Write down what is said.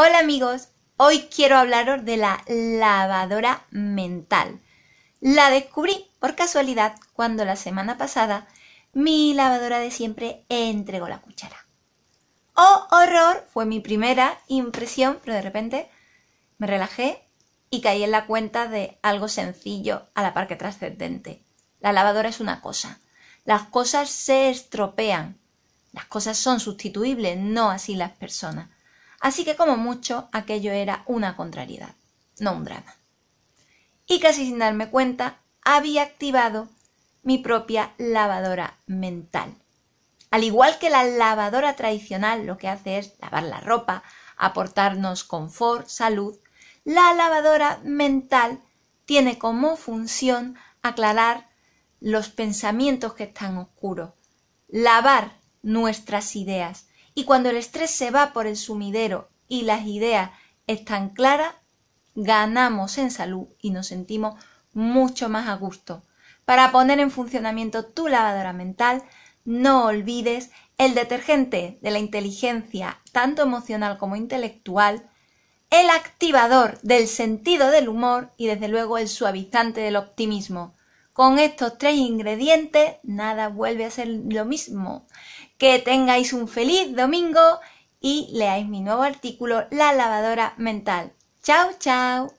Hola amigos, hoy quiero hablaros de la lavadora mental. La descubrí por casualidad cuando la semana pasada mi lavadora de siempre entregó la cuchara. ¡Oh, horror! Fue mi primera impresión, pero de repente me relajé y caí en la cuenta de algo sencillo a la par que trascendente. La lavadora es una cosa. Las cosas se estropean. Las cosas son sustituibles, no así las personas. Así que como mucho aquello era una contrariedad, no un drama. Y casi sin darme cuenta, había activado mi propia lavadora mental. Al igual que la lavadora tradicional lo que hace es lavar la ropa, aportarnos confort, salud, la lavadora mental tiene como función aclarar los pensamientos que están oscuros, lavar nuestras ideas, y cuando el estrés se va por el sumidero y las ideas están claras, ganamos en salud y nos sentimos mucho más a gusto. Para poner en funcionamiento tu lavadora mental, no olvides el detergente de la inteligencia, tanto emocional como intelectual, el activador del sentido del humor y desde luego el suavizante del optimismo. Con estos tres ingredientes nada vuelve a ser lo mismo. Que tengáis un feliz domingo y leáis mi nuevo artículo, La lavadora mental. ¡Chao, chao!